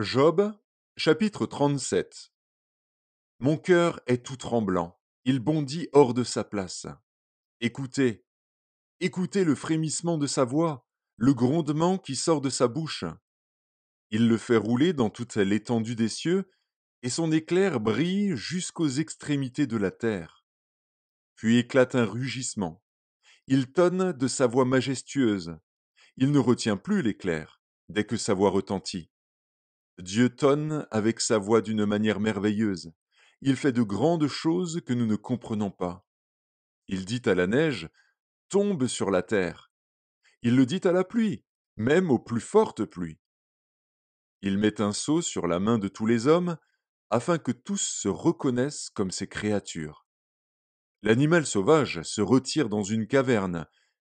Job, chapitre 37 Mon cœur est tout tremblant, il bondit hors de sa place. Écoutez, écoutez le frémissement de sa voix, le grondement qui sort de sa bouche. Il le fait rouler dans toute l'étendue des cieux, et son éclair brille jusqu'aux extrémités de la terre. Puis éclate un rugissement. Il tonne de sa voix majestueuse. Il ne retient plus l'éclair, dès que sa voix retentit. Dieu tonne avec sa voix d'une manière merveilleuse. Il fait de grandes choses que nous ne comprenons pas. Il dit à la neige, tombe sur la terre. Il le dit à la pluie, même aux plus fortes pluies. Il met un sceau sur la main de tous les hommes, afin que tous se reconnaissent comme ses créatures. L'animal sauvage se retire dans une caverne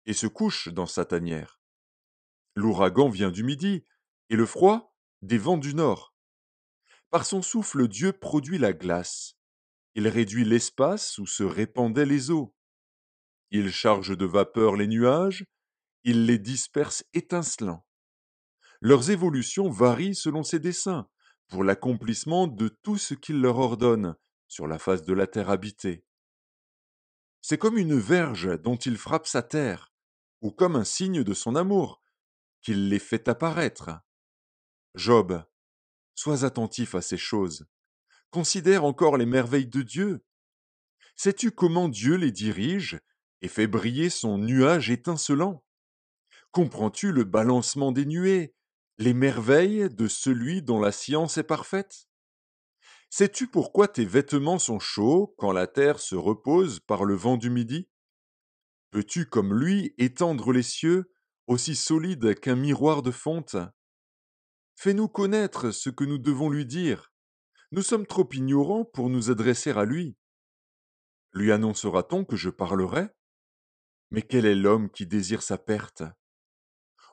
et se couche dans sa tanière. L'ouragan vient du midi, et le froid des vents du nord. Par son souffle, Dieu produit la glace. Il réduit l'espace où se répandaient les eaux. Il charge de vapeur les nuages, il les disperse étincelants. Leurs évolutions varient selon ses desseins, pour l'accomplissement de tout ce qu'il leur ordonne sur la face de la terre habitée. C'est comme une verge dont il frappe sa terre, ou comme un signe de son amour, qu'il les fait apparaître. Job, sois attentif à ces choses. Considère encore les merveilles de Dieu. Sais-tu comment Dieu les dirige et fait briller son nuage étincelant Comprends-tu le balancement des nuées, les merveilles de celui dont la science est parfaite Sais-tu pourquoi tes vêtements sont chauds quand la terre se repose par le vent du midi Peux-tu comme lui étendre les cieux, aussi solides qu'un miroir de fonte Fais-nous connaître ce que nous devons lui dire. Nous sommes trop ignorants pour nous adresser à lui. Lui annoncera-t-on que je parlerai Mais quel est l'homme qui désire sa perte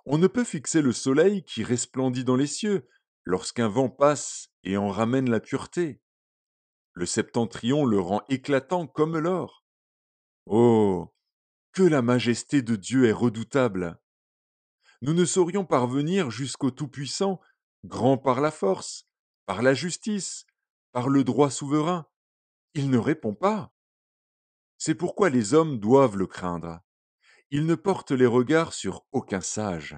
On ne peut fixer le soleil qui resplendit dans les cieux lorsqu'un vent passe et en ramène la pureté. Le septentrion le rend éclatant comme l'or. Oh que la majesté de Dieu est redoutable. Nous ne saurions parvenir jusqu'au Tout-Puissant grand par la force, par la justice, par le droit souverain. Il ne répond pas. C'est pourquoi les hommes doivent le craindre. Ils ne portent les regards sur aucun sage.